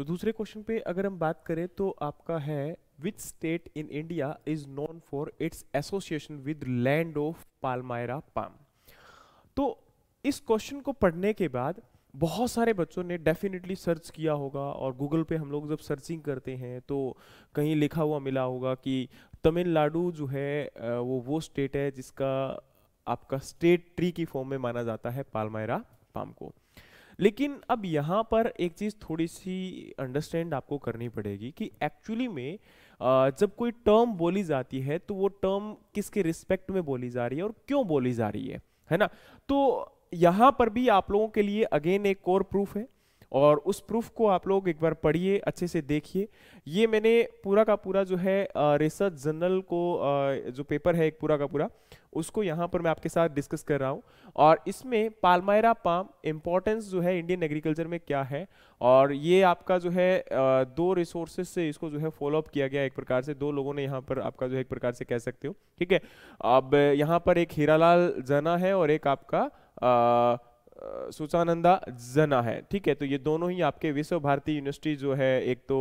तो दूसरे क्वेश्चन पे अगर हम बात करें तो आपका है which state in India is known for its association with land of palmyra palm तो इस क्वेश्चन को पढ़ने के बाद बहुत सारे बच्चों ने डेफिनेटली सर्च किया होगा और गूगल पे हम लोग जब सर्चिंग करते हैं तो कहीं लिखा हुआ मिला होगा कि तमिलनाडु जो है वो वो स्टेट है जिसका आपका स्टेट ट्री की फॉर्म में माना जाता है पालमायरा पाम को लेकिन अब यहाँ पर एक चीज़ थोड़ी सी अंडरस्टैंड आपको करनी पड़ेगी कि एक्चुअली में जब कोई टर्म बोली जाती है तो वो टर्म किसके रिस्पेक्ट में बोली जा रही है और क्यों बोली जा रही है है ना तो यहाँ पर भी आप लोगों के लिए अगेन एक और प्रूफ है और उस प्रूफ को आप लोग एक बार पढ़िए अच्छे से देखिए ये मैंने पूरा का पूरा जो है रिसर्च जर्नल को जो पेपर है एक पूरा का पूरा उसको यहाँ पर मैं आपके साथ डिस्कस कर रहा हूँ और इसमें पालमायरा पाम इम्पोर्टेंस जो है इंडियन एग्रीकल्चर में क्या है और ये आपका जो है दो रिसोर्सेज से इसको जो है फॉलोअप किया गया एक प्रकार से दो लोगों ने यहाँ पर आपका जो है एक प्रकार से कह सकते हो ठीक है अब यहाँ पर एक हीरालाल जना है और एक आपका आ, सुचानंदा जना है ठीक है तो ये दोनों ही आपके विश्व भारती यूनिवर्सिटी जो है एक तो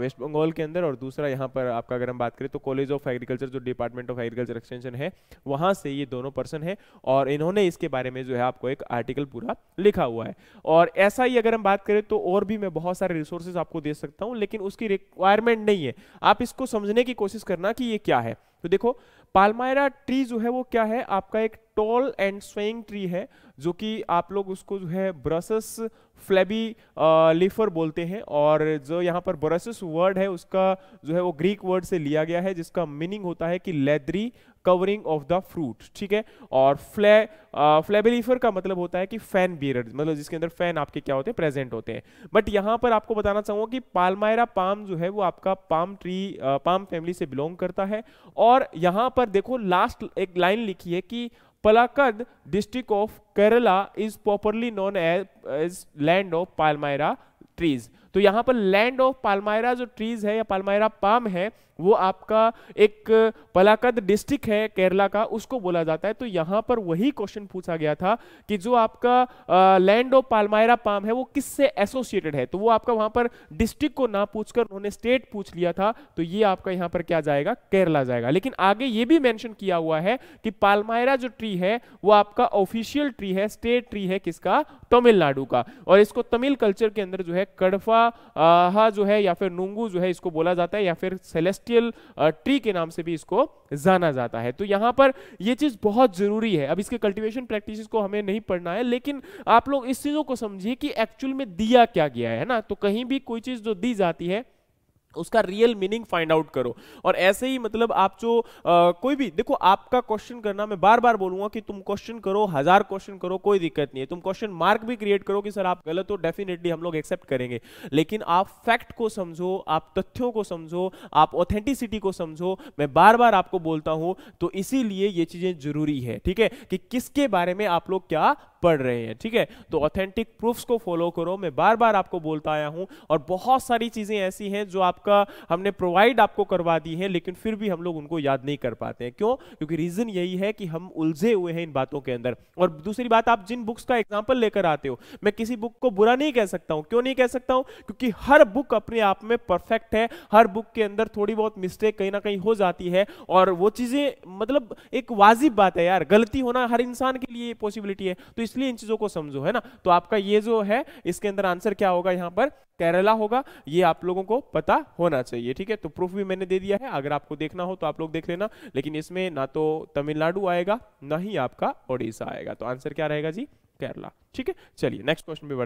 वेस्ट बंगाल के अंदर और दूसरा यहाँ पर आपका अगर हम बात करें तो कॉलेज ऑफ एग्रीकल्चर जो डिपार्टमेंट ऑफ एग्रीकल्चर एक्सटेंशन है वहाँ से ये दोनों पर्सन है और इन्होंने इसके बारे में जो है आपको एक आर्टिकल पूरा लिखा हुआ है और ऐसा ही अगर हम बात करें तो और भी मैं बहुत सारे रिसोर्सेज आपको दे सकता हूँ लेकिन उसकी रिक्वायरमेंट नहीं है आप इसको समझने की कोशिश करना कि ये क्या है तो देखो पालमायरा ट्री जो है वो क्या है आपका एक टॉल एंड स्वेइंग ट्री है जो कि आप लोग उसको जो है ब्रसस फ्लैबी लीफर बोलते हैं और जो यहाँ पर ब्रसस वर्ड है उसका जो है वो ग्रीक वर्ड से लिया गया है जिसका मीनिंग होता है कि leathery covering of the fruit ठीक है और फ्लै फ्लैबेलीफर का मतलब होता है कि फैन बियर मतलब जिसके अंदर फैन आपके क्या होते हैं प्रेजेंट होते हैं बट यहाँ पर आपको बताना चाहूँगा कि पालमायरा पाम जो है वो आपका पाम ट्री पाम फैमिली से बिलोंग करता है और यहाँ पर देखो लास्ट एक लाइन लिखी है कि Palakkad district of Kerala is properly known as land of palmyra trees तो यहाँ पर लैंड ऑफ पालमायरा जो ट्रीज है या पालमायरा पाम है वो आपका एक पलाकद डिस्ट्रिक्ट है केरला का उसको बोला जाता है तो यहाँ पर वही क्वेश्चन पूछा गया था कि जो आपका लैंड ऑफ पालमायरा पाम है वो किससे एसोसिएटेड है तो वो आपका वहां पर डिस्ट्रिक्ट को ना पूछकर उन्होंने स्टेट पूछ लिया था तो ये आपका यहाँ पर क्या जाएगा केरला जाएगा लेकिन आगे ये भी मैंशन किया हुआ है कि पालमायरा जो ट्री है वो आपका ऑफिशियल ट्री है स्टेट ट्री है किसका तमिलनाडु का और इसको तमिल कल्चर के अंदर जो है है कड़फा हा जो है या फिर नुंगू जो है इसको बोला जाता है या फिर सेलेस्टियल ट्री के नाम से भी इसको जाना जाता है तो यहां पर यह चीज बहुत जरूरी है अब इसके कल्टिवेशन प्रैक्टिस को हमें नहीं पढ़ना है लेकिन आप लोग इस चीजों को समझिए कि एक्चुअल में दिया क्या गया है ना तो कहीं भी कोई चीज जो दी जाती है उसका रियल मीनिंग फाइंड आउट करो और ऐसे ही मतलब आप जो आ, कोई भी देखो आपका क्वेश्चन करना मैं बार बार बोलूंगा कि तुम क्वेश्चन करो हजार क्वेश्चन करो कोई दिक्कत नहीं है तुम क्वेश्चन मार्क भी क्रिएट करो कि सर आप गलत हो डेफिनेटली हम लोग एक्सेप्ट करेंगे लेकिन आप फैक्ट को समझो आप तथ्यों को समझो आप ऑथेंटिसिटी को समझो मैं बार बार आपको बोलता हूं तो इसीलिए ये चीजें जरूरी है ठीक है कि किसके बारे में आप लोग क्या पढ़ रहे हैं ठीक है तो ऑथेंटिक प्रूफ्स को फॉलो करो मैं बार बार आपको बोलता आया हूं और बहुत सारी चीजें ऐसी हैं जो आपका हमने प्रोवाइड आपको करवा दी है लेकिन फिर भी हम लोग उनको याद नहीं कर पाते हैं क्यों क्योंकि रीजन यही है कि हम उलझे हुए हैं इन बातों के अंदर और दूसरी बात आप जिन बुक्स का एग्जाम्पल लेकर आते हो मैं किसी बुक को बुरा नहीं कह सकता हूं क्यों नहीं कह सकता हूं क्योंकि हर बुक अपने आप में परफेक्ट है हर बुक के अंदर थोड़ी बहुत मिस्टेक कहीं ना कहीं हो जाती है और वो चीजें मतलब एक वाजिब बात है यार गलती होना हर इंसान के लिए पॉसिबिलिटी है तो इसलिए इन चीजों को समझो है ना तो आपका ये जो है इसके अंदर आंसर क्या होगा यहाँ पर केरला होगा ये आप लोगों को पता होना चाहिए ठीक है तो प्रूफ भी मैंने दे दिया है अगर आपको देखना हो तो आप लोग देख लेना लेकिन इसमें ना तो तमिलनाडु आएगा ना ही आपका ओडिशा आएगा तो आंसर क्या रहेगा जी केरला ठीक है चलिए नेक्स्ट क्वेश्चन भी बढ़ते